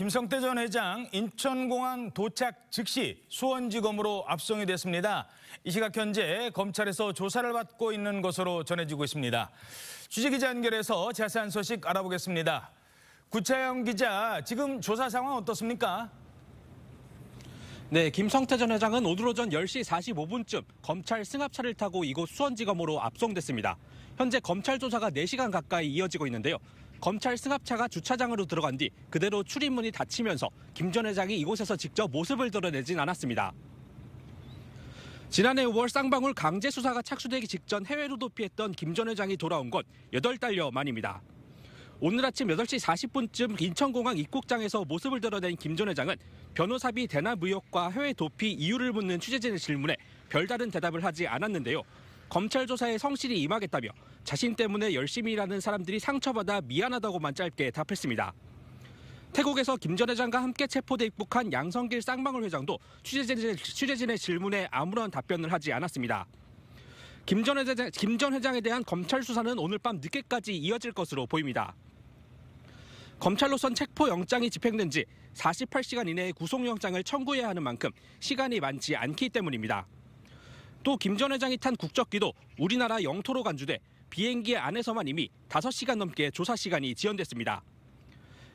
김성태 전 회장 인천공항 도착 즉시 수원지검으로 압송이 됐습니다. 이 시각 현재 검찰에서 조사를 받고 있는 것으로 전해지고 있습니다. 취재기자 연결해서 자세한 소식 알아보겠습니다. 구차영 기자, 지금 조사 상황 어떻습니까? 네, 김성태 전 회장은 오늘 오전 10시 45분쯤 검찰 승합차를 타고 이곳 수원지검으로 압송됐습니다. 현재 검찰 조사가 4시간 가까이 이어지고 있는데요. 검찰 승합차가 주차장으로 들어간 뒤 그대로 출입문이 닫히면서 김 전 회장이 이곳에서 직접 모습을 드러내진 않았습니다. 지난해 5월 쌍방울 강제 수사가 착수되기 직전 해외로 도피했던 김 전 회장이 돌아온 건 8달여 만입니다. 오늘 아침 8시 40분쯤 인천공항 입국장에서 모습을 드러낸 김 전 회장은 변호사비 대납 의혹과 해외 도피 이유를 묻는 취재진의 질문에 별다른 대답을 하지 않았는데요. 검찰 조사에 성실히 임하겠다며 자신 때문에 열심히 일하는 사람들이 상처받아 미안하다고만 짧게 답했습니다. 태국에서 김 전 회장과 함께 체포돼 입국한 양성길 쌍방울 회장도 취재진의, 취재진의 질문에 아무런 답변을 하지 않았습니다. 김전 회장, 김전 회장에 대한 검찰 수사는 오늘 밤 늦게까지 이어질 것으로 보입니다. 검찰로선 체포 영장이 집행된 지 48시간 이내에 구속영장을 청구해야 하는 만큼 시간이 많지 않기 때문입니다. 또김전 회장이 탄 국적기도 우리나라 영토로 간주돼 비행기 안에서만 이미 5시간 넘게 조사 시간이 지연됐습니다.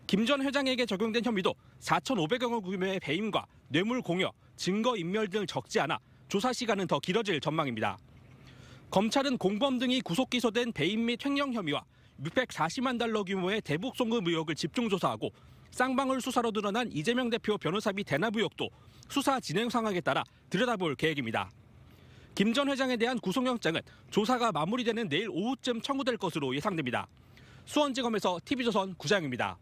김 전 회장에게 적용된 혐의도 4,500여 원 규모의 배임과 뇌물 공여, 증거 인멸 등 적지 않아 조사 시간은 더 길어질 전망입니다. 검찰은 공범 등이 구속 기소된 배임 및 횡령 혐의와 640만 달러 규모의 대북 송금 의혹을 집중 조사하고 쌍방울 수사로 드러난 이재명 대표 변호사비 대납 의혹도 수사 진행 상황에 따라 들여다볼 계획입니다. 김전 회장에 대한 구속영장은 조사가 마무리되는 내일 오후쯤 청구될 것으로 예상됩니다. 수원지검에서 TV조선 구장입니다.